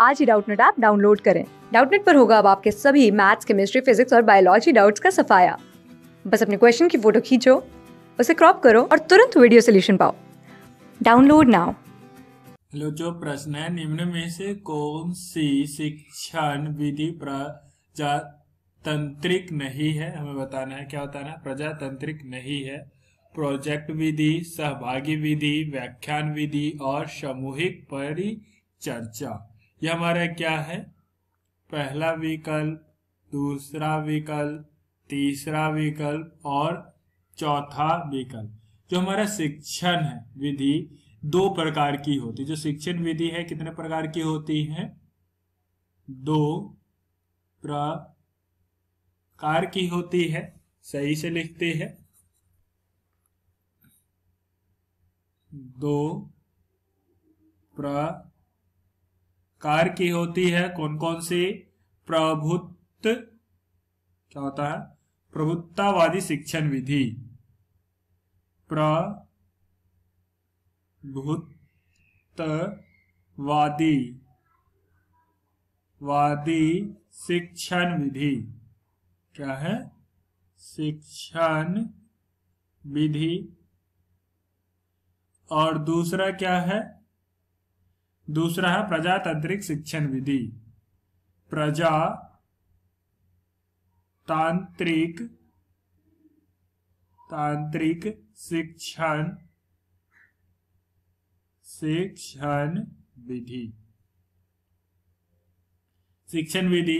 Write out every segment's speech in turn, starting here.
आज ही Doubtnut app download करें डाउटनेट पर होगा अब आपके सभी मैथ्स केमिस्ट्री फिजिक्स और बायोलॉजी डाउट्स का सफाया बस अपने क्वेश्चन की फोटो खींचो उसे क्रॉप करो और तुरंत वीडियो सोल्यूशन पाओ डाउनलोड नाउ हेलो जो प्रश्न है निम्न में से कौन सी शिक्षण विधि प्रजातंत्रिक नहीं है हमें बताना है क्या बताना है प्रजातंत्रिक नहीं है प्रोजेक्ट विधि सहभागी विधि व्याख्यान विधि और सामूहिक परिचर्चा यह हमारा क्या है पहला विकल्प दूसरा विकल्प तीसरा विकल्प और चौथा विकल्प जो हमारा शिक्षण है विधि दो प्रकार की होती है जो शिक्षण विधि है कितने प्रकार की होती है दो प्रकार की होती है सही से लिखते हैं दो प्रकार कार की होती है कौन कौन सी प्रभुत्व क्या होता है प्रभुत्तावादी शिक्षण विधि प्रभुत्तवादी वादी शिक्षण विधि क्या है शिक्षण विधि और दूसरा क्या है दूसरा है प्रजातांत्रिक शिक्षण विधि प्रजा तांत्रिक तांत्रिक शिक्षण शिक्षण विधि शिक्षण विधि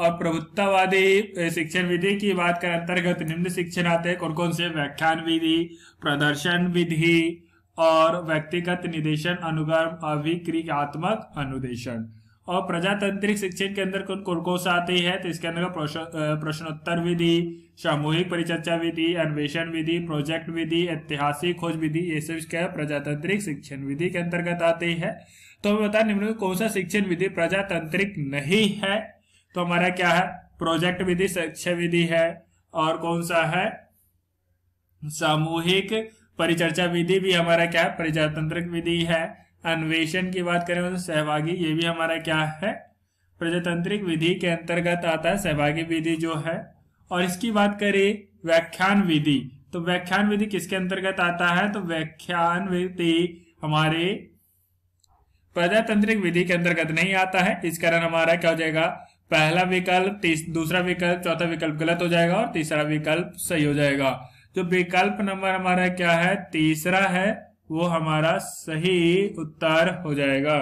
और प्रभुत्ववादी शिक्षण विधि की बात कर अंतर्गत निम्न शिक्षण आते हैं कौन कौन से व्याख्यान विधि प्रदर्शन विधि और व्यक्तिगत निदेशन अनुगम अविक्रियात्मक अनुदेशन और प्रजातांत्रिक शिक्षण के अंदर कौन सा आती है तो इसके अंदर प्रश्नोत्तर विधि सामूहिक परिचर्चा विधि अन्वेषण विधि प्रोजेक्ट विधि ऐतिहासिक खोज विधि ये सब क्या प्रजातांत्रिक शिक्षण विधि के अंतर्गत आती है तो हमें बताया निम्न कौन सा शिक्षण विधि प्रजातांत्रिक नहीं है तो हमारा क्या है प्रोजेक्ट विधि शिक्षा विधि है और कौन सा है सामूहिक परिचर्चा विधि भी हमारा क्या है प्रजातंत्रिक विधि है अन्वेषण की बात करें तो सहभागी ये भी हमारा क्या है प्रजातंत्रिक विधि के अंतर्गत आता है सहभागी विधि जो है और इसकी बात करें व्याख्यान विधि तो व्याख्यान विधि किसके अंतर्गत आता है तो व्याख्यान विधि हमारे प्रजातंत्रिक विधि के अंतर्गत नहीं आता है इस कारण हमारा क्या हो जाएगा पहला विकल्प दूसरा विकल्प चौथा विकल्प गलत हो जाएगा और तीसरा विकल्प सही हो जाएगा तो विकल्प नंबर हमारा क्या है तीसरा है वो हमारा सही उत्तर हो जाएगा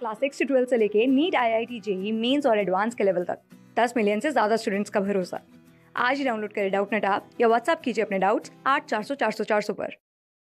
क्लास सिक्स से ट्वेल्व से लेके NEET I I T JEE mains और एडवांस के लेवल तक दस मिलियन से ज्यादा स्टूडेंट्स का भरोसा आज ही डाउनलोड करें डाउट नेट आप या व्हाट्सअप कीजिए अपने डाउट्स आठ चार सौ चार सौ चार सौ पर